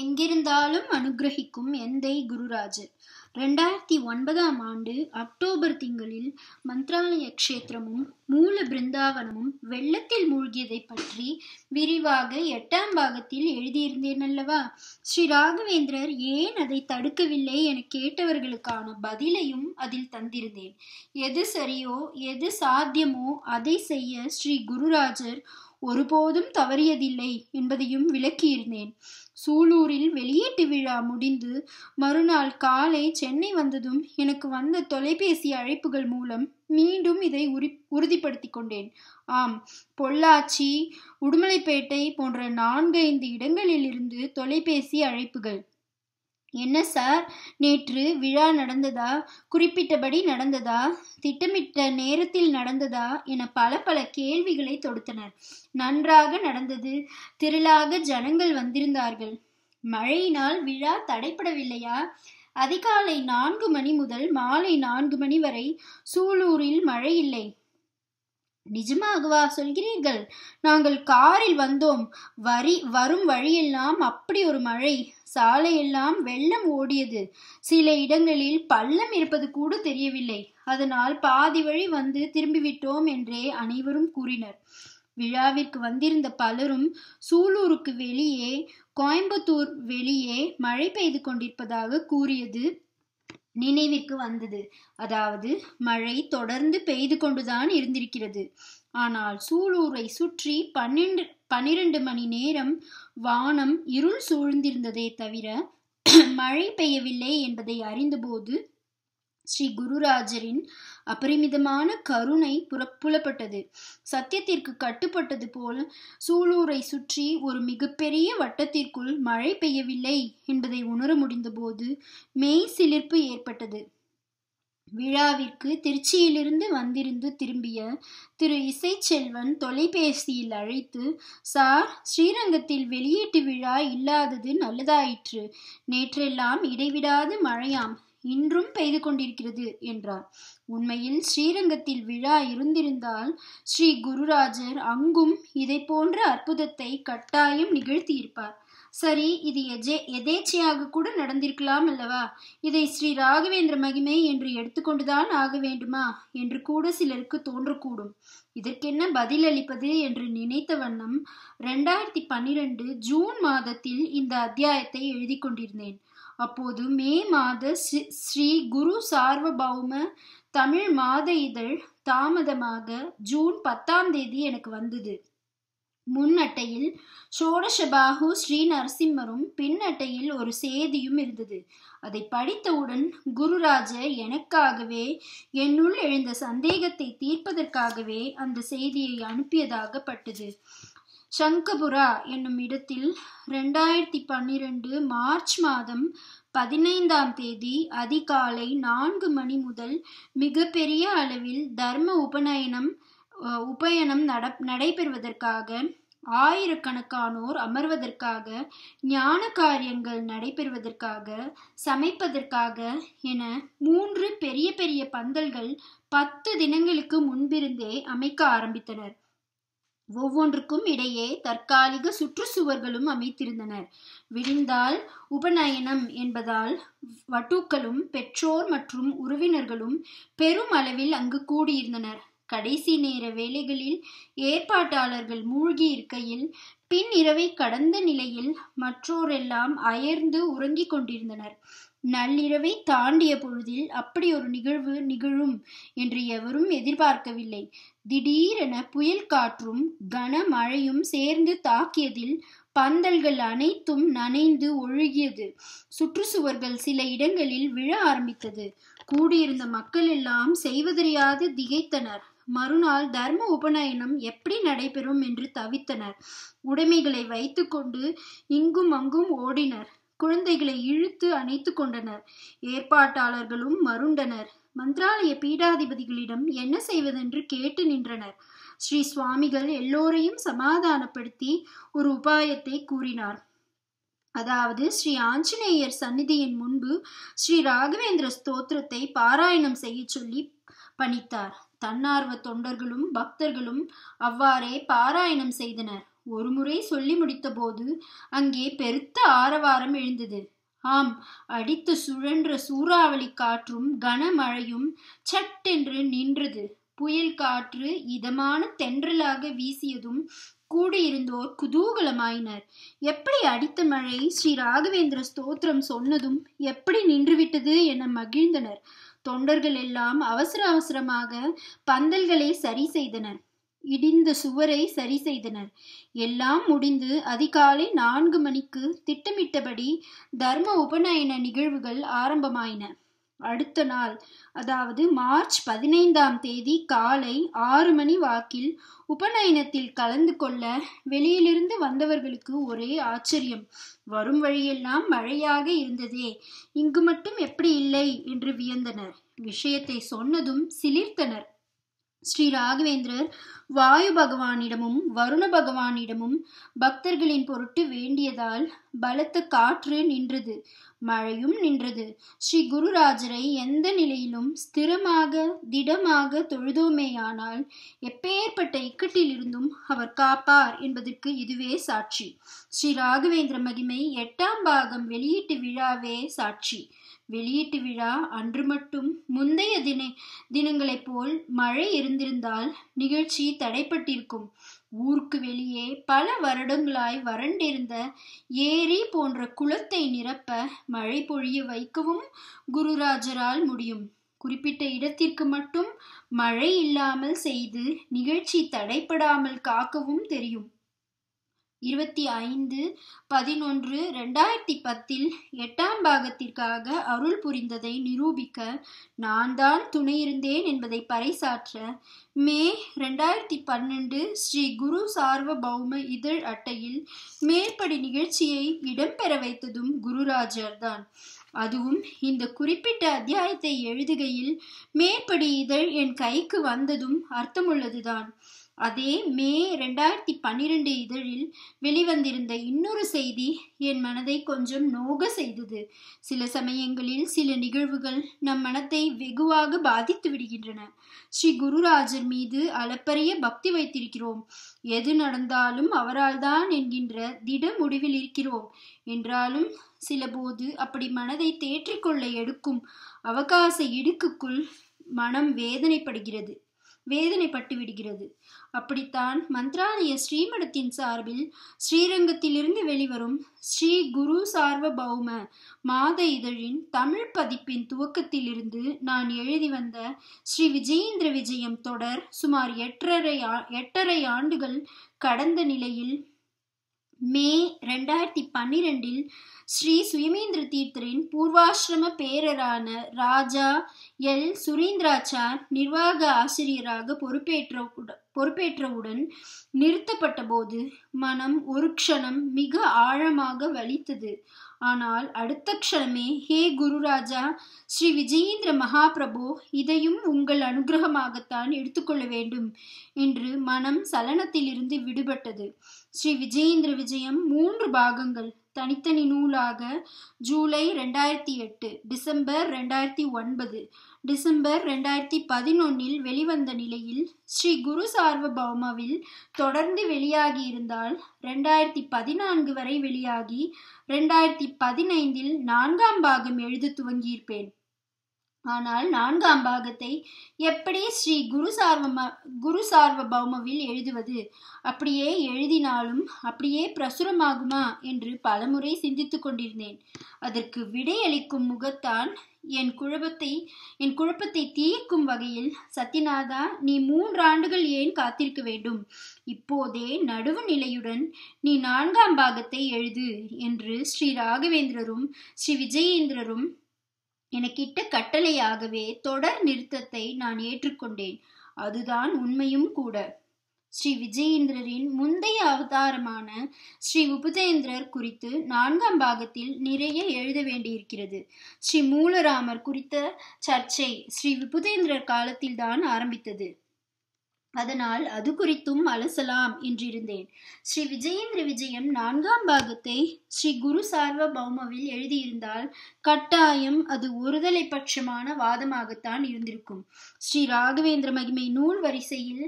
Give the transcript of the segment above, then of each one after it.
எங்கிருந்தாலும் அனுகிரகிக்கும் எந்தை குருராஜர் ரெண்டாயிரத்தி ஒன்பதாம் ஆண்டு அக்டோபர் திங்களில் மந்திராலய கஷேத்திரமும் மூல பிருந்தாவனமும் வெள்ளத்தில் மூழ்கியதை பற்றி விரிவாக எட்டாம் பாகத்தில் எழுதியிருந்தேன் அல்லவா ஸ்ரீ ராகவேந்திரர் ஏன் அதை தடுக்கவில்லை என கேட்டவர்களுக்கான பதிலையும் அதில் தந்திருந்தேன் எது சரியோ எது சாத்தியமோ அதை செய்ய ஸ்ரீ குருராஜர் ஒருபோதும் தவறியதில்லை என்பதையும் விளக்கியிருந்தேன் சூலூரில் வெளியீட்டு விழா முடிந்து மறுநாள் காலை சென்னை வந்ததும் எனக்கு வந்த தொலைபேசி அழைப்புகள் மூலம் மீண்டும் இதை உரி உறுதிப்படுத்தி கொண்டேன் ஆம் பொள்ளாச்சி உடுமலைப்பேட்டை போன்ற நான்கைந்து இடங்களிலிருந்து தொலைபேசி அழைப்புகள் என்ன சார் நேற்று விழா நடந்ததா குறிப்பிட்டபடி நடந்ததா திட்டமிட்ட நேரத்தில் நடந்ததா என பல பல கேள்விகளை தொடுத்தனர் நன்றாக நடந்தது திரளாக ஜனங்கள் வந்திருந்தார்கள் மழையினால் விழா தடைப்படவில்லையா அதிகாலை நான்கு மணி முதல் மாலை நான்கு மணி வரை சூலூரில் மழை இல்லை நிஜமாகவா சொல்கிறீர்கள் நாங்கள் காரில் வந்தோம் வரி வரும் வழியெல்லாம் அப்படி ஒரு மழை சாலையெல்லாம் வெள்ளம் ஓடியது சில இடங்களில் பள்ளம் இருப்பது கூட தெரியவில்லை அதனால் பாதி வழி வந்து திரும்பிவிட்டோம் என்றே அனைவரும் கூறினர் விழாவிற்கு வந்திருந்த பலரும் சூலூருக்கு வெளியே கோயம்புத்தூர் வெளியே மழை பெய்து கொண்டிருப்பதாக கூறியது நினைவிற்கு வந்தது அதாவது மழை தொடர்ந்து பெய்து கொண்டுதான் இருந்திருக்கிறது ஆனால் சூலூரை சுற்றி பன்னெண்டு பன்னிரண்டு மணி நேரம் வானம் இருள் சூழ்ந்திருந்ததே தவிர மழை பெய்யவில்லை என்பதை அறிந்தபோது ஸ்ரீ குருராஜரின் அபரிமிதமான கருணை புறப்புலப்பட்டது சத்தியத்திற்கு கட்டுப்பட்டது போல் சூலூரை சுற்றி ஒரு மிகப்பெரிய வட்டத்திற்குள் மழை பெய்யவில்லை என்பதை உணர முடிந்தபோது மெய் சிலிர்ப்பு ஏற்பட்டது விழாவிற்கு திருச்சியிலிருந்து வந்திருந்து திரும்பிய திரு இசைச்செல்வன் தொலைபேசியில் அழைத்து சார் ஸ்ரீரங்கத்தில் வெளியீட்டு விழா இல்லாதது நல்லதாயிற்று நேற்றெல்லாம் இடைவிடாது மழையாம் இன்றும் பெய்து கொண்டிருக்கிறது என்றார் உண்மையில் ஸ்ரீரங்கத்தில் விழா இருந்திருந்தால் ஸ்ரீ குருராஜர் அங்கும் இதை போன்ற அற்புதத்தை கட்டாயம் நிகழ்த்தியிருப்பார் சரி இது எஜே எதேச்சையாக கூட நடந்திருக்கலாம் அல்லவா இதை ஸ்ரீ ராகவேந்திர மகிமை என்று எடுத்துக்கொண்டுதான் ஆக வேண்டுமா என்று கூட சிலருக்கு தோன்றக்கூடும் இதற்கென்ன பதில் அளிப்பது என்று நினைத்த வண்ணம் ரெண்டாயிரத்தி பன்னிரண்டு ஜூன் மாதத்தில் இந்த அத்தியாயத்தை எழுதி கொண்டிருந்தேன் அப்போது மே மாத ஸ்ரீ குரு சார்வபௌம தமிழ் மாத இதழ் தாமதமாக ஜூன் பத்தாம் தேதி எனக்கு வந்தது முன் அட்டையில் சோடசபாகு ஸ்ரீ நரசிம்மரும் பின் அட்டையில் ஒரு சேதியும் இருந்தது அதை படித்தவுடன் குருராஜ எனக்காகவே என்னுள் எழுந்த சந்தேகத்தை தீர்ப்பதற்காகவே அந்த செய்தியை அனுப்பியதாகப்பட்டது சங்கபுரா என்னும் இடத்தில் ரெண்டாயிரத்தி பன்னிரெண்டு மார்ச் மாதம் பதினைந்தாம் தேதி அதிகாலை நான்கு மணி முதல் மிகப்பெரிய அளவில் தர்ம உபநயனம் உபயணம் நட நடைபெறுவதற்காக ஆயிரக்கணக்கானோர் அமர்வதற்காக ஞான காரியங்கள் நடைபெறுவதற்காக சமைப்பதற்காக என மூன்று பெரிய பெரிய பந்தல்கள் பத்து தினங்களுக்கு முன்பிருந்தே அமைக்க ஆரம்பித்தனர் ஒவ்வொன்றுக்கும் இடையே தற்காலிக சுற்றுச்சுவர்களும் அமைத்திருந்தனர் விடிந்தால் உபநயனம் என்பதால் வட்டுக்களும் பெற்றோர் மற்றும் உறவினர்களும் பெரும் அளவில் அங்கு கூடியிருந்தனர் கடைசி நேர வேலைகளில் ஏற்பாட்டாளர்கள் மூழ்கி இருக்கையில் பின் இரவை கடந்த நிலையில் மற்றோரெல்லாம் அயர்ந்து உறங்கிக் கொண்டிருந்தனர் நள்ளிரவை தாண்டிய பொழுதில் அப்படி ஒரு நிகழ்வு நிகழும் என்று எவரும் எதிர்பார்க்கவில்லை திடீரென புயல் காற்றும் கனமழையும் சேர்ந்து தாக்கியதில் பந்தல்கள் அனைத்தும் நனைந்து ஒழுகியது சுற்றுச்சுவர்கள் சில இடங்களில் விழ ஆரம்பித்தது கூடியிருந்த மக்கள் எல்லாம் செய்வதறியாது திகைத்தனர் மறுநாள் தர்ம உபநயனம் எப்படி நடைபெறும் என்று தவித்தனர் உடைமைகளை வைத்துக்கொண்டு இங்கும் அங்கும் ஓடினர் குழந்தைகளை இழுத்து அணைத்து கொண்டனர் ஏற்பாட்டாளர்களும் மருண்டனர் மந்திராலய பீடாதிபதிகளிடம் என்ன செய்வதென்று கேட்டு நின்றனர் ஸ்ரீ சுவாமிகள் எல்லோரையும் சமாதானப்படுத்தி ஒரு உபாயத்தை கூறினார் அதாவது ஸ்ரீ ஆஞ்சநேயர் சந்நிதியின் முன்பு ஸ்ரீ ராகவேந்திர ஸ்தோத்திரத்தை பாராயணம் செய்ய சொல்லி பணித்தார் தன்னார்வ தொண்டர்களும் பக்தர்களும் அவ்வாறே பாராயணம் செய்தனர் ஒருமுறை சொல்லி முடித்தபோது அங்கே பெருத்த ஆரவாரம் எழுந்தது ஆம் அடித்து சுழன்ற சூறாவளி காற்றும் கனமழையும் சட்டென்று நின்றது புயல் காற்று இதமான தென்றலாக வீசியதும் கூடியிருந்தோர் குதூகலமாயினர் எப்படி அடித்த மழை ஸ்ரீ ராகவேந்திர ஸ்தோத்திரம் சொன்னதும் எப்படி நின்றுவிட்டது என மகிழ்ந்தனர் தொண்டர்கள் எல்லாம் அவசர அவசரமாக பந்தல்களை சரி செய்தனர் இடிந்த சுவரை சரி செய்தனர் எல்லாம் முடிந்து அதிகாலை நான்கு மணிக்கு திட்டமிட்டபடி தர்ம உபநயன நிகழ்வுகள் ஆரம்பமாயின அடுத்த நாள் அதாவது மார்ச் பதினைந்தாம் தேதி காலை ஆறு மணி வாக்கில் உபநயனத்தில் கலந்து கொள்ள வெளியிலிருந்து வந்தவர்களுக்கு ஒரே ஆச்சரியம் வரும் வழியெல்லாம் மழையாக இருந்ததே இங்கு மட்டும் எப்படி இல்லை என்று வியந்தனர் விஷயத்தை சொன்னதும் சிலிர்த்தனர் ஸ்ரீ ராகவேந்திரர் வாயு பகவானிடமும் வருண பகவானிடமும் பக்தர்களின் பொருட்டு வேண்டியதால் பலத்த காற்று நின்றது மழையும் நின்றது ஸ்ரீ குருராஜரை எந்த நிலையிலும் ஸ்திரமாக திடமாக தொழுதோமேயானால் எப்பேற்பட்ட இக்கட்டிலிருந்தும் அவர் காப்பார் என்பதற்கு இதுவே சாட்சி ஸ்ரீ ராகவேந்திர மகிமை எட்டாம் பாகம் வெளியீட்டு விழாவே சாட்சி வெளியீட்டு விழா அன்று மட்டும் முந்தைய தின தினங்களைப் போல் மழை இருந்திருந்தால் நிகழ்ச்சி தடைப்பட்டிருக்கும் ஊருக்கு வெளியே பல வருடங்களாய் வறண்டிருந்த ஏரி போன்ற குளத்தை நிரப்ப மழை பொழிய வைக்கவும் குருராஜரால் முடியும் குறிப்பிட்ட இடத்திற்கு மட்டும் மழை இல்லாமல் செய்து நிகழ்ச்சி தடைப்படாமல் காக்கவும் தெரியும் இருபத்தி ஐந்து பதினொன்று ரெண்டாயிரத்தி பத்தில் எட்டாம் பாகத்திற்காக அருள் புரிந்ததை நிரூபிக்க நான் தான் துணையிருந்தேன் என்பதை பறைசாற்ற மே ரெண்டாயிரத்தி பன்னெண்டு ஸ்ரீ குரு சார்வபௌம இதழ் அட்டையில் மேற்படி நிகழ்ச்சியை இடம்பெற வைத்ததும் குருராஜர் அதுவும் இந்த குறிப்பிட்ட அத்தியாயத்தை எழுதுகையில் மேற்படி இதழ் என் கைக்கு வந்ததும் அர்த்தமுள்ளதுதான் அதே மே ரெண்டாயிரத்தி பன்னிரெண்டு இதழில் வெளிவந்திருந்த இன்னொரு செய்தி என் மனதை கொஞ்சம் நோக செய்தது சில சமயங்களில் சில நிகழ்வுகள் நம் மனத்தை வெகுவாக பாதித்து விடுகின்றன ஸ்ரீ குருராஜர் மீது அளப்பரிய பக்தி வைத்திருக்கிறோம் எது நடந்தாலும் அவரால் தான் என்கின்ற திட முடிவில் இருக்கிறோம் என்றாலும் சில போது அப்படி மனதை தேற்றிக்கொள்ள எடுக்கும் அவகாச இடுக்குக்குள் மனம் வேதனைப்படுகிறது வேதனைப்பட்டு விடுகிறது அப்படித்தான் மந்திராலய ஸ்ரீமடத்தின் சார்பில் ஸ்ரீரங்கத்திலிருந்து வெளிவரும் ஸ்ரீ குரு சார்வபௌம மாத இதழின் தமிழ் பதிப்பின் துவக்கத்திலிருந்து நான் எழுதி வந்த ஸ்ரீ விஜயேந்திர விஜயம் தொடர் சுமார் எட்டரை எட்டரை ஆண்டுகள் கடந்த நிலையில் மே ரெண்டாயிரத்தி பன்னிரெண்டில் ஸ்ரீ சுயமேந்திர தீர்த்தரின் பூர்வாசிரம பேரரான ராஜா எல் சுரீந்திராச்சார் நிர்வாக ஆசிரியராக பொறுப்பேற்ற பொறுப்பேற்றவுடன் நிறுத்தப்பட்ட போது மனம் ஒரு க்ஷணம் மிக ஆழமாக வலித்தது ஆனால் அடுத்த க்ஷணமே ஹே குருராஜா ஸ்ரீ விஜயேந்திர மகாபிரபு இதையும் உங்கள் அனுகிரகமாகத்தான் எடுத்துக்கொள்ள வேண்டும் என்று மனம் சலனத்திலிருந்து விடுபட்டது ஸ்ரீ விஜயேந்திர விஜயம் மூன்று பாகங்கள் தனித்தனி நூலாக ஜூலை ரெண்டாயிரத்தி எட்டு டிசம்பர் ரெண்டாயிரத்தி ஒன்பது டிசம்பர் ரெண்டாயிரத்தி பதினொன்னில் வெளிவந்த நிலையில் ஸ்ரீ குரு சார்வபௌமவில் தொடர்ந்து வெளியாகியிருந்தால் ரெண்டாயிரத்தி பதினான்கு வரை வெளியாகி ரெண்டாயிரத்தி பதினைந்தில் நான்காம் பாகம் எழுத துவங்கியிருப்பேன் ஆனால் நான்காம் பாகத்தை எப்படி ஸ்ரீ குரு சார்வ குரு சார்வ பௌமவில் எழுதுவது அப்படியே எழுதினாலும் அப்படியே பிரசுரமாகுமா என்று பலமுறை சிந்தித்து கொண்டிருந்தேன் அதற்கு விடையளிக்கும் முகத்தான் என் குழப்பத்தை என் குழப்பத்தை தீர்க்கும் வகையில் சத்யநாதா நீ மூன்று ஆண்டுகள் ஏன் காத்திருக்க வேண்டும் இப்போதே நடுவு நிலையுடன் நீ நான்காம் பாகத்தை எழுது என்று ஸ்ரீ ராகவேந்திரரும் ஸ்ரீ விஜயேந்திரரும் எனக்கிட்ட கட்டளையாகவே தொடர் நிறுத்தத்தை நான் ஏற்றுக்கொண்டேன் அதுதான் உண்மையும் கூட ஸ்ரீ விஜயேந்திரரின் முந்தைய அவதாரமான ஸ்ரீ உபஜேந்திரர் குறித்து நான்காம் பாகத்தில் நிறைய எழுத வேண்டியிருக்கிறது ஸ்ரீ மூலராமர் குறித்த சர்ச்சை ஸ்ரீ விபுதேந்திரர் காலத்தில்தான் ஆரம்பித்தது அதனால் அது குறித்தும் அலசலாம் என்றிருந்தேன் ஸ்ரீ விஜயேந்திர விஜயம் நான்காம் பாகத்தை ஸ்ரீ குரு சார்வபௌமவில் எழுதியிருந்தால் கட்டாயம் அது ஒருதலை பட்சமான வாதமாகத்தான் இருந்திருக்கும் ஸ்ரீ ராகவேந்திர மகிமை நூல் வரிசையில்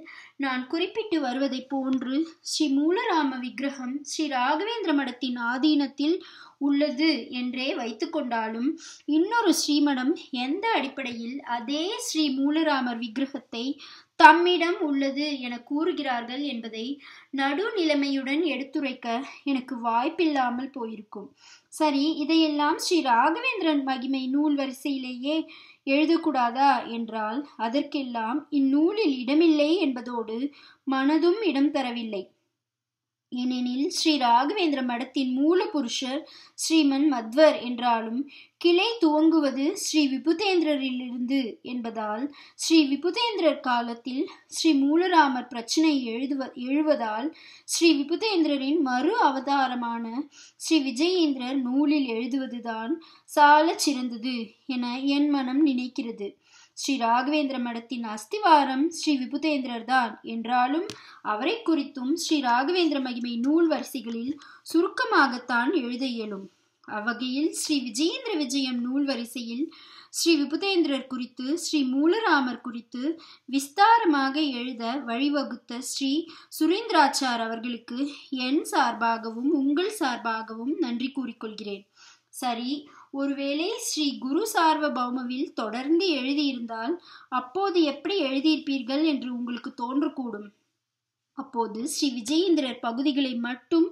நான் குறிப்பிட்டு வருவதைப் போன்று ஸ்ரீ மூலராம விக்கிரகம் ஸ்ரீ ராகவேந்திர மடத்தின் ஆதீனத்தில் உள்ளது என்றே வைத்துக்கொண்டாலும் இன்னொரு ஸ்ரீமடம் எந்த அடிப்படையில் அதே ஸ்ரீ மூலராமர் விக்கிரகத்தை தம்மிடம் உள்ளது என கூறுகிறார்கள் என்பதை நடுநிலைமையுடன் எடுத்துரைக்க எனக்கு வாய்ப்பில்லாமல் போயிருக்கும் சரி இதையெல்லாம் ஸ்ரீ ராகவேந்திரன் மகிமை நூல் வரிசையிலேயே எழுதக்கூடாதா என்றால் அதற்கெல்லாம் இந்நூலில் இடமில்லை என்பதோடு மனதும் இடம் தரவில்லை ஏனெனில் ஸ்ரீ ராகவேந்திர மடத்தின் மூல புருஷர் ஸ்ரீமன் மத்வர் என்றாலும் கிளை துவங்குவது ஸ்ரீ விபுதேந்திரரிலிருந்து என்பதால் ஸ்ரீ விபுதேந்திரர் காலத்தில் ஸ்ரீ மூலராமர் பிரச்சனை எழுதுவ எழுவதால் ஸ்ரீ விபுதேந்திரரின் மறு அவதாரமான ஸ்ரீ விஜயேந்திரர் நூலில் எழுதுவதுதான் சால சிறந்தது என என் மனம் நினைக்கிறது ஸ்ரீ ராகவேந்திர மடத்தின் அஸ்திவாரம் ஸ்ரீ விபுதேந்திரர் தான் என்றாலும் அவரை குறித்தும் ஸ்ரீ ராகவேந்திர மகிமை நூல் வரிசைகளில் சுருக்கமாகத்தான் எழுத இயலும் அவ்வகையில் ஸ்ரீ விஜயேந்திர விஜயம் நூல் வரிசையில் ஸ்ரீ விபுதேந்திரர் குறித்து ஸ்ரீ மூலராமர் குறித்து விஸ்தாரமாக எழுத வழிவகுத்த ஸ்ரீ சுரேந்திராச்சார் அவர்களுக்கு என் சார்பாகவும் உங்கள் சார்பாகவும் நன்றி கூறிக்கொள்கிறேன் சரி ஒருவேளை ஸ்ரீ குரு சார்வபௌமவில் தொடர்ந்து எழுதியிருந்தால் அப்போது எப்படி எழுதியிருப்பீர்கள் என்று உங்களுக்கு தோன்றக்கூடும் அப்போது ஸ்ரீ விஜயேந்திரர் பகுதிகளை மட்டும்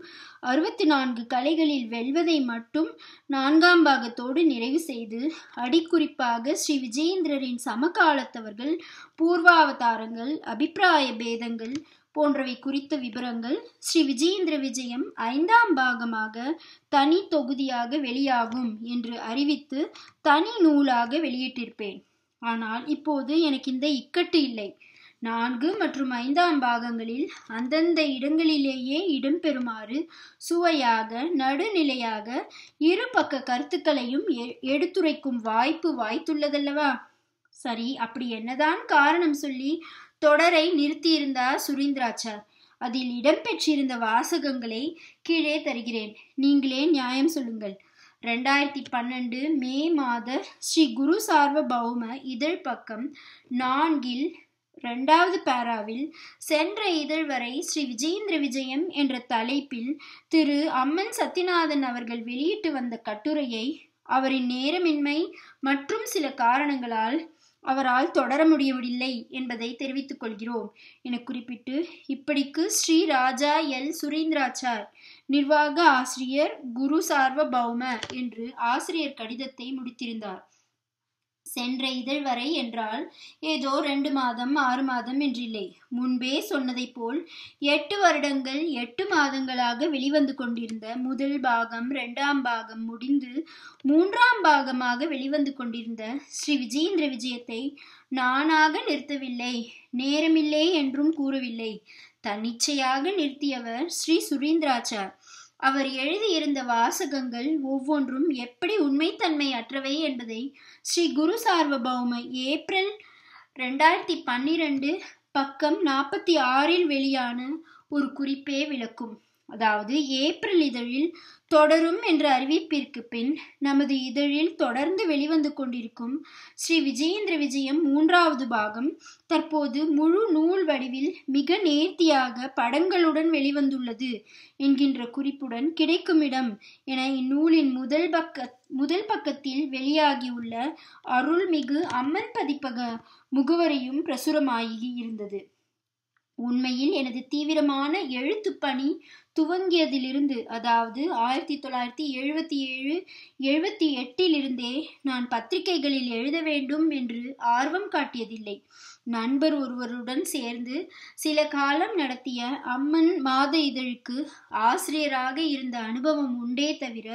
அறுபத்தி நான்கு கலைகளில் வெல்வதை மட்டும் நான்காம் பாகத்தோடு நிறைவு செய்து அடிக்குறிப்பாக ஸ்ரீ விஜயேந்திரரின் சமகாலத்தவர்கள் பூர்வாவதாரங்கள் அபிப்பிராய பேதங்கள் போன்றவை குறித்த விபரங்கள் ஸ்ரீ விஜயேந்திர விஜயம் ஐந்தாம் பாகமாக தனி தொகுதியாக வெளியாகும் என்று அறிவித்து தனி நூலாக வெளியிட்டிருப்பேன் ஆனால் இப்போது எனக்கு இந்த இக்கட்டு இல்லை நான்கு மற்றும் ஐந்தாம் பாகங்களில் அந்தந்த இடங்களிலேயே இடம்பெறுமாறு சுவையாக நடுநிலையாக இரு பக்க கருத்துக்களையும் எடுத்துரைக்கும் வாய்ப்பு வாய்த்துள்ளதல்லவா சரி அப்படி என்னதான் காரணம் சொல்லி தொடரை நிறுத்தியிருந்தார் சுரீந்திராச்சார் அதில் இடம்பெற்றிருந்த வாசகங்களை கீழே தருகிறேன் நீங்களே நியாயம் சொல்லுங்கள் ரெண்டாயிரத்தி பன்னெண்டு மே மாத ஸ்ரீ குரு சார்வபௌம இதழ் பக்கம் நான்கில் ரெண்டாவது பேராவில் சென்ற இதழ் வரை ஸ்ரீ விஜயேந்திர விஜயம் என்ற தலைப்பில் திரு அம்மன் சத்தியநாதன் அவர்கள் வெளியிட்டு வந்த கட்டுரையை அவரின் நேரமின்மை மற்றும் சில காரணங்களால் அவரால் தொடர முடியவில்லை என்பதை தெரிவித்துக் கொள்கிறோம் என குறிப்பிட்டு இப்படிக்கு ஸ்ரீ ராஜா எல் சுரேந்திராச்சார் நிர்வாக ஆசிரியர் குரு பௌம என்று ஆசிரியர் கடிதத்தை முடித்திருந்தார் சென்ற இதழ்வரை என்றால் ஏதோ ரெண்டு மாதம் ஆறு மாதம் என்றில்லை முன்பே சொன்னதைப் போல் எட்டு வருடங்கள் எட்டு மாதங்களாக வெளிவந்து கொண்டிருந்த முதல் பாகம் இரண்டாம் பாகம் முடிந்து மூன்றாம் பாகமாக வெளிவந்து கொண்டிருந்த ஸ்ரீ விஜயேந்திர விஜயத்தை நானாக நிறுத்தவில்லை நேரமில்லை என்றும் கூறவில்லை தன்னிச்சையாக நிறுத்தியவர் ஸ்ரீ சுரீந்திராச்சார் அவர் எழுதியிருந்த வாசகங்கள் ஒவ்வொன்றும் எப்படி உண்மைத்தன்மை அற்றவை என்பதை ஸ்ரீ குரு சார்வபௌம ஏப்ரல் ரெண்டாயிரத்தி பன்னிரெண்டு பக்கம் நாற்பத்தி ஆறில் வெளியான ஒரு குறிப்பே விளக்கும் அதாவது ஏப்ரல் இதழில் தொடரும் என்ற அறிவிப்பிற்கு பின் நமது இதழில் தொடர்ந்து வெளிவந்து கொண்டிருக்கும் ஸ்ரீ விஜயேந்திர விஜயம் மூன்றாவது பாகம் தற்போது முழு நூல் வடிவில் மிக நேர்த்தியாக படங்களுடன் வெளிவந்துள்ளது என்கின்ற குறிப்புடன் கிடைக்கும் இடம் என இந்நூலின் முதல் பக்க முதல் பக்கத்தில் வெளியாகியுள்ள அருள்மிகு அம்மன் பதிப்பக முகவரியும் பிரசுரமாகி இருந்தது உண்மையில் எனது தீவிரமான எழுத்து பணி துவங்கியதிலிருந்து அதாவது ஆயிரத்தி தொள்ளாயிரத்தி எழுபத்தி ஏழு எழுபத்தி எட்டிலிருந்தே நான் பத்திரிகைகளில் எழுத வேண்டும் என்று ஆர்வம் காட்டியதில்லை நண்பர் ஒருவருடன் சேர்ந்து சில காலம் நடத்திய அம்மன் மாத இதழுக்கு ஆசிரியராக இருந்த அனுபவம் உண்டே தவிர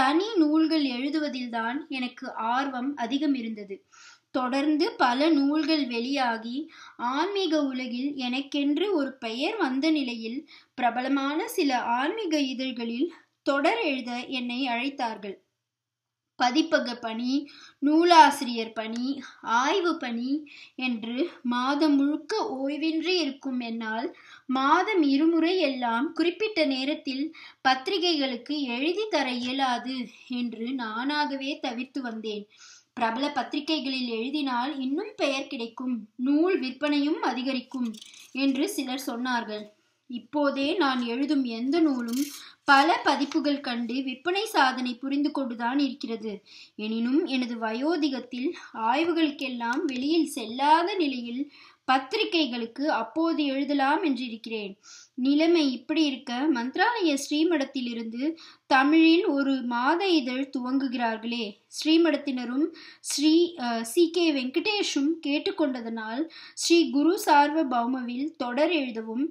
தனி நூல்கள் எழுதுவதில்தான் எனக்கு ஆர்வம் அதிகம் இருந்தது தொடர்ந்து பல நூல்கள் வெளியாகி ஆன்மீக உலகில் எனக்கென்று ஒரு பெயர் வந்த நிலையில் பிரபலமான சில ஆன்மீக இதழ்களில் தொடர் எழுத என்னை அழைத்தார்கள் பதிப்பக பணி நூலாசிரியர் பணி ஆய்வு பணி என்று மாதம் முழுக்க ஓய்வின்றி இருக்கும் என்னால் மாதம் இருமுறை எல்லாம் குறிப்பிட்ட நேரத்தில் பத்திரிகைகளுக்கு எழுதி தர இயலாது என்று நானாகவே தவிர்த்து வந்தேன் பிரபல பத்திரிகைகளில் எழுதினால் இன்னும் பெயர் கிடைக்கும் நூல் விற்பனையும் அதிகரிக்கும் என்று சிலர் சொன்னார்கள் இப்போதே நான் எழுதும் எந்த நூலும் பல பதிப்புகள் கண்டு விற்பனை சாதனை புரிந்து கொண்டுதான் இருக்கிறது எனினும் எனது வயோதிகத்தில் ஆய்வுகளுக்கெல்லாம் வெளியில் செல்லாத நிலையில் பத்திரிகைகளுக்கு அப்போது எழுதலாம் என்றிருக்கிறேன் நிலைமை இப்படி இருக்க மந்திராலய ஸ்ரீமடத்திலிருந்து தமிழில் ஒரு மாத இதழ் துவங்குகிறார்களே ஸ்ரீமடத்தினரும் ஸ்ரீ சி கே வெங்கடேஷும் கேட்டுக்கொண்டதனால் ஸ்ரீ குரு சார்வ பௌமவில் தொடர் எழுதவும்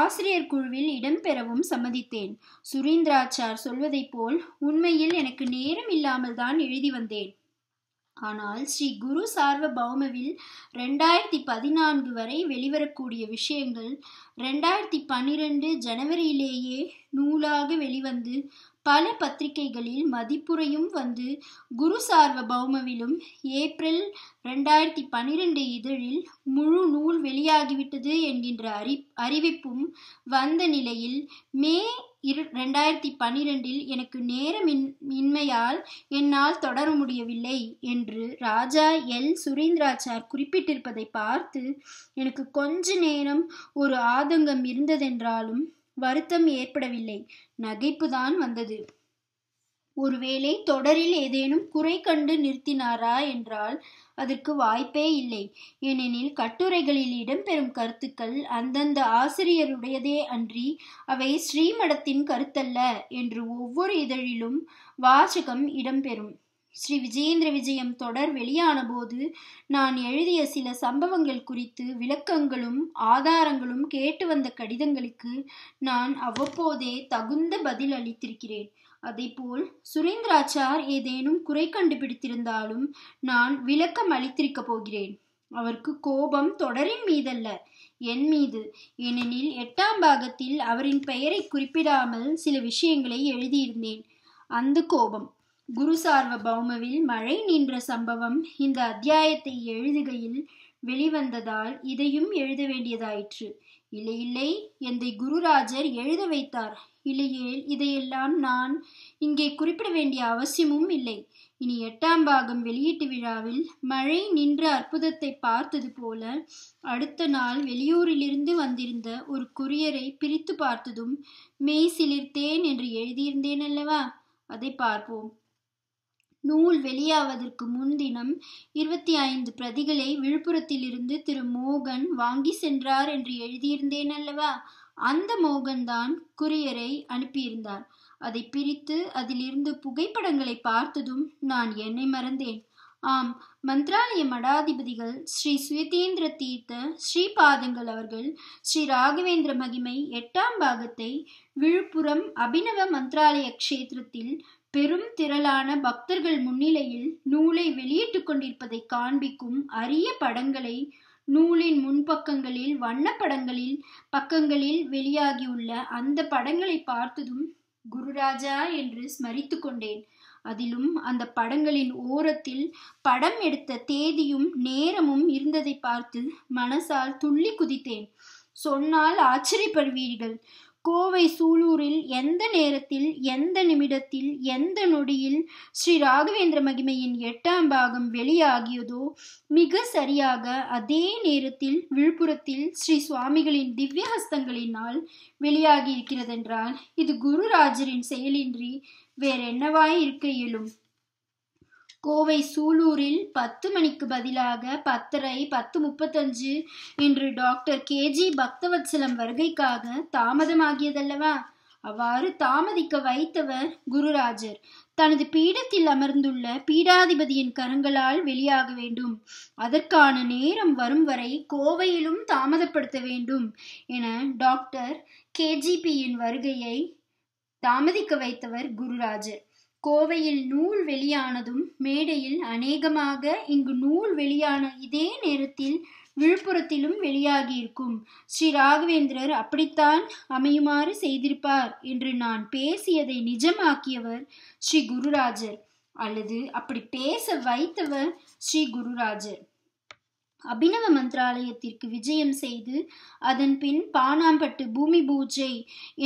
ஆசிரியர் குழுவில் இடம்பெறவும் சம்மதித்தேன் சுரீந்திராச்சார் சொல்வதைப் போல் உண்மையில் எனக்கு நேரம் இல்லாமல் தான் எழுதி வந்தேன் ஆனால் ஸ்ரீ குரு சார்வபௌமவில் ரெண்டாயிரத்தி பதினான்கு வரை வெளிவரக்கூடிய விஷயங்கள் ரெண்டாயிரத்தி பன்னிரெண்டு ஜனவரியிலேயே நூலாக வெளிவந்து பல பத்திரிகைகளில் மதிப்புரையும் வந்து குரு சார்வபௌமவிலும் ஏப்ரல் ரெண்டாயிரத்தி பன்னிரெண்டு இதழில் முழு நூல் வெளியாகிவிட்டது என்கின்ற அறி அறிவிப்பும் வந்த நிலையில் மே இரு ரெண்டாயிரத்தி பன்னிரெண்டில் எனக்கு நேரம் இன்மையால் என்னால் தொடர முடியவில்லை என்று ராஜா எல் சுரேந்திராச்சார் குறிப்பிட்டிருப்பதை பார்த்து எனக்கு கொஞ்ச நேரம் ஒரு ஆதங்கம் இருந்ததென்றாலும் வருத்தம் ஏற்படவில்லை நகைப்புதான் வந்தது ஒருவேளை தொடரில் ஏதேனும் குறை கண்டு நிறுத்தினாரா என்றால் அதற்கு வாய்ப்பே இல்லை ஏனெனில் கட்டுரைகளில் இடம்பெறும் கருத்துக்கள் அந்தந்த ஆசிரியருடையதே அன்றி அவை ஸ்ரீமடத்தின் கருத்தல்ல என்று ஒவ்வொரு இதழிலும் வாசகம் இடம்பெறும் ஸ்ரீ விஜயேந்திர விஜயம் தொடர் வெளியான போது நான் எழுதிய சில சம்பவங்கள் குறித்து விளக்கங்களும் ஆதாரங்களும் கேட்டு வந்த கடிதங்களுக்கு நான் அவ்வப்போதே தகுந்த பதில் அளித்திருக்கிறேன் அதேபோல் சுரேந்திராச்சார் ஏதேனும் குறை கண்டுபிடித்திருந்தாலும் நான் விளக்கம் அளித்திருக்க போகிறேன் அவருக்கு கோபம் தொடரின் மீதல்ல என் மீது ஏனெனில் எட்டாம் பாகத்தில் அவரின் பெயரை குறிப்பிடாமல் சில விஷயங்களை எழுதியிருந்தேன் அந்த கோபம் குரு சார்வ பௌமவில் மழை நின்ற சம்பவம் இந்த அத்தியாயத்தை எழுதுகையில் வெளிவந்ததால் இதையும் எழுத வேண்டியதாயிற்று இல்லை இல்லை என்னை குருராஜர் எழுத வைத்தார் இல்லையேல் இதையெல்லாம் நான் இங்கே குறிப்பிட வேண்டிய அவசியமும் இல்லை இனி எட்டாம் பாகம் வெளியீட்டு விழாவில் மழை நின்ற அற்புதத்தை பார்த்தது போல அடுத்த நாள் வெளியூரிலிருந்து வந்திருந்த ஒரு குரியரை பிரித்து பார்த்ததும் மெய் சிலிர்த்தேன் என்று எழுதியிருந்தேன் அல்லவா அதை பார்ப்போம் நூல் வெளியாவதற்கு முன்தினம் இருபத்தி ஐந்து பிரதிகளை விழுப்புரத்திலிருந்து திரு மோகன் வாங்கி சென்றார் என்று எழுதியிருந்தேன் அல்லவா அந்த மோகன்தான் குரியரை அனுப்பியிருந்தார் அதை பிரித்து அதிலிருந்து புகைப்படங்களை பார்த்ததும் நான் என்னை மறந்தேன் ஆம் மந்திராலய மடாதிபதிகள் ஸ்ரீ சுயதீந்திர தீர்த்த ஸ்ரீபாதங்கள் அவர்கள் ஸ்ரீ ராகவேந்திர மகிமை எட்டாம் பாகத்தை விழுப்புரம் அபிநவ மந்திராலய க்ஷேத்திரத்தில் பெரும் திரளான பக்தர்கள் முன்னிலையில் நூலை வெளியிட்டுக் கொண்டிருப்பதை காண்பிக்கும் அரிய படங்களை நூலின் முன்பக்கங்களில் வண்ண படங்களில் பக்கங்களில் வெளியாகியுள்ள அந்த படங்களை பார்த்ததும் குருராஜா என்று ஸ்மரித்து கொண்டேன் அதிலும் அந்த படங்களின் ஓரத்தில் படம் எடுத்த தேதியும் நேரமும் இருந்ததை பார்த்து மனசால் துள்ளி குதித்தேன் சொன்னால் ஆச்சரியப்படுவீர்கள் கோவை சூலூரில் எந்த நேரத்தில் எந்த நிமிடத்தில் எந்த நொடியில் ஸ்ரீ ராகவேந்திர மகிமையின் எட்டாம் பாகம் வெளியாகியதோ மிக சரியாக அதே நேரத்தில் விழுப்புரத்தில் ஸ்ரீ சுவாமிகளின் திவ்ய ஹஸ்தங்களினால் வெளியாகி இருக்கிறதென்றால் இது குருராஜரின் செயலின்றி வேறென்னவாய் இருக்க இயலும் கோவை சூலூரில் பத்து மணிக்கு பதிலாக பத்தரை பத்து முப்பத்தஞ்சு என்று டாக்டர் கேஜி பக்தவத்சலம் வருகைக்காக தாமதமாகியதல்லவா அவ்வாறு தாமதிக்க வைத்தவர் குருராஜர் தனது பீடத்தில் அமர்ந்துள்ள பீடாதிபதியின் கரங்களால் வெளியாக வேண்டும் அதற்கான நேரம் வரும் வரை கோவையிலும் தாமதப்படுத்த வேண்டும் என டாக்டர் கேஜிபியின் வருகையை தாமதிக்க வைத்தவர் குருராஜர் கோவையில் நூல் வெளியானதும் மேடையில் அநேகமாக இங்கு நூல் வெளியான இதே நேரத்தில் விழுப்புரத்திலும் வெளியாகியிருக்கும் ஸ்ரீ ராகவேந்திரர் அப்படித்தான் அமையுமாறு செய்திருப்பார் என்று நான் பேசியதை நிஜமாக்கியவர் ஸ்ரீ குருராஜர் அல்லது அப்படி பேச வைத்தவர் ஸ்ரீ குருராஜர் அபினவ மந்திராலயத்திற்கு விஜயம் செய்து அதன் பின் பாணாம்பட்டு பூமி பூஜை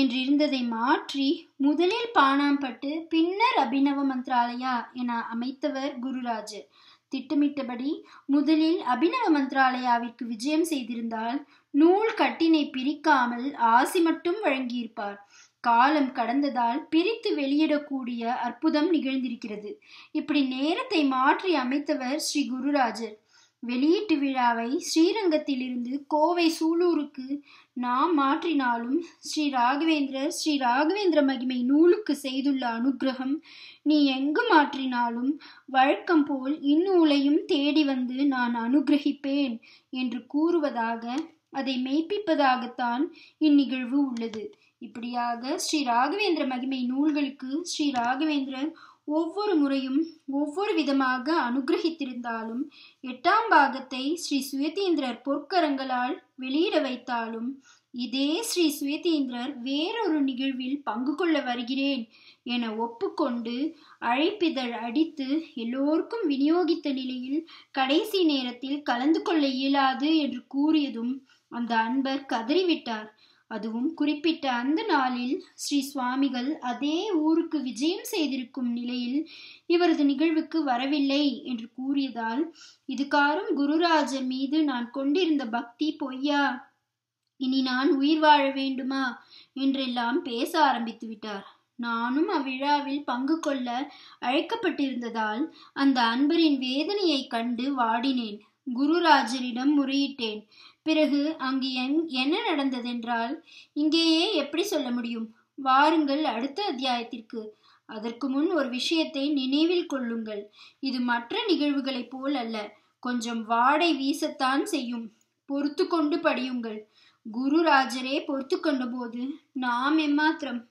என்றிருந்ததை மாற்றி முதலில் பாணாம்பட்டு பின்னர் அபினவ மந்திராலயா என அமைத்தவர் குருராஜர் திட்டமிட்டபடி முதலில் அபினவ மந்திராலயாவிற்கு விஜயம் செய்திருந்தால் நூல் கட்டினை பிரிக்காமல் ஆசி மட்டும் வழங்கியிருப்பார் காலம் கடந்ததால் பிரித்து வெளியிடக்கூடிய அற்புதம் நிகழ்ந்திருக்கிறது இப்படி நேரத்தை மாற்றி அமைத்தவர் ஸ்ரீ குருராஜர் வெளியீட்டு விழாவை ஸ்ரீரங்கத்திலிருந்து கோவை சூலூருக்கு நாம் மாற்றினாலும் ஸ்ரீ ராகவேந்திர ஸ்ரீ ராகவேந்திர மகிமை நூலுக்கு செய்துள்ள அனுகிரகம் நீ எங்கு மாற்றினாலும் வழக்கம் போல் இந்நூலையும் தேடி வந்து நான் அனுகிரகிப்பேன் என்று கூறுவதாக அதை மெய்ப்பிப்பதாகத்தான் இந்நிகழ்வு உள்ளது இப்படியாக ஸ்ரீ ராகவேந்திர மகிமை நூல்களுக்கு ஸ்ரீ ராகவேந்திரர் ஒவ்வொரு முறையும் ஒவ்வொரு விதமாக அனுகிரகித்திருந்தாலும் எட்டாம் பாகத்தை ஸ்ரீ சுயதீந்திரர் பொற்கரங்களால் வெளியிட வைத்தாலும் இதே ஸ்ரீ சுயதீந்திரர் வேறொரு நிகழ்வில் பங்கு கொள்ள வருகிறேன் என ஒப்புக்கொண்டு அழைப்பிதழ் அடித்து எல்லோருக்கும் விநியோகித்த நிலையில் கடைசி நேரத்தில் கலந்து கொள்ள இயலாது என்று கூறியதும் அந்த அன்பர் கதறிவிட்டார் அதுவும் குறிப்பிட்ட அந்த நாளில் ஸ்ரீ சுவாமிகள் அதே ஊருக்கு விஜயம் செய்திருக்கும் நிலையில் இவரது நிகழ்வுக்கு வரவில்லை என்று கூறியதால் இதுகாரும் குருராஜ மீது நான் கொண்டிருந்த பக்தி பொய்யா இனி நான் உயிர் வாழ வேண்டுமா என்றெல்லாம் பேச ஆரம்பித்து விட்டார் நானும் அவ்விழாவில் பங்கு கொள்ள அழைக்கப்பட்டிருந்ததால் அந்த அன்பரின் வேதனையை கண்டு வாடினேன் குருராஜரிடம் முறையிட்டேன் பிறகு அங்கு என்ன நடந்ததென்றால் இங்கேயே எப்படி சொல்ல முடியும் வாருங்கள் அடுத்த அத்தியாயத்திற்கு அதற்கு முன் ஒரு விஷயத்தை நினைவில் கொள்ளுங்கள் இது மற்ற நிகழ்வுகளைப் போல் அல்ல கொஞ்சம் வாடை வீசத்தான் செய்யும் பொறுத்து கொண்டு படியுங்கள் ராஜரே பொறுத்து போது நாம் எம்மாத்திரம்